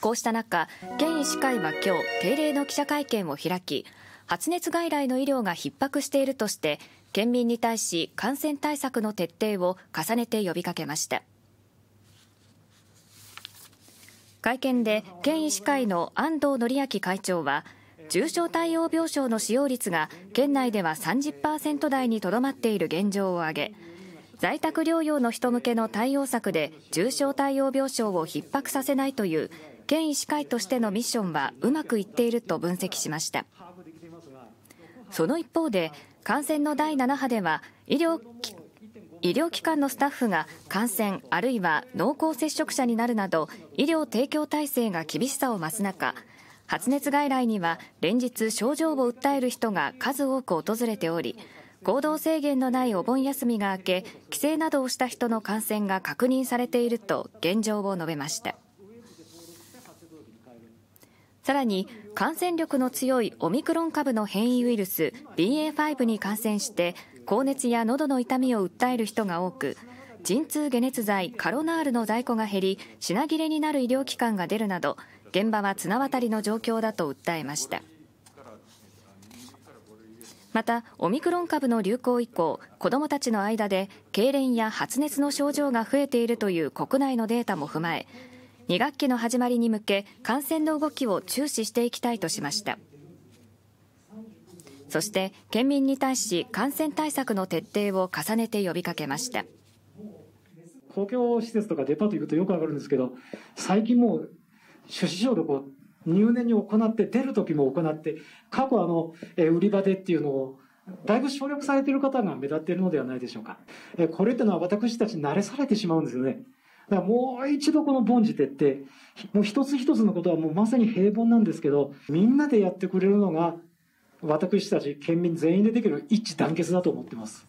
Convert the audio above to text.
こうした中、県医師会は今日、定例の記者会見を開き、発熱外来の医療が逼迫しているとして、県民に対し感染対策の徹底を重ねて呼びかけました。会見で、県医師会の安藤則明会長は、重症対応病床の使用率が県内では30%台にとどまっている現状を挙げ在宅療養の人向けの対応策で重症対応病床を逼迫させないという県医師会としてのミッションはうまくいっていると分析しましたその一方で感染の第7波では医療医療機関のスタッフが感染あるいは濃厚接触者になるなど医療提供体制が厳しさを増す中発熱外来には連日症状を訴える人が数多く訪れており行動制限のないお盆休みが明け帰省などをした人の感染が確認されていると現状を述べました。さらに感染力の強いオミクロン株の変異ウイルス BA.5 に感染して高熱や喉の痛みを訴える人が多く陣痛解熱剤カロナールの在庫が減り品切れになる医療機関が出るなど現場は綱渡りの状況だと訴えましたまたオミクロン株の流行以降子どもたちの間で痙攣や発熱の症状が増えているという国内のデータも踏まえ2学期の始まりに向け感染の動きを注視していきたいとしましたそして県民に対し感染対策の徹底を重ねて呼びかけました公共施設とかデパート行くとよくわかるんですけど最近もう手指消毒を入念に行って出る時も行って過去あの、え売り場でっていうのをだいぶ省略されている方が目立っているのではないでしょうか。これってのは私たち慣れされてしまうんですよね。だからもう一度この凡事徹底、もう一つ一つのことはもうまさに平凡なんですけど、みんなでやってくれるのが、私たち県民全員でできる一致団結だと思ってます。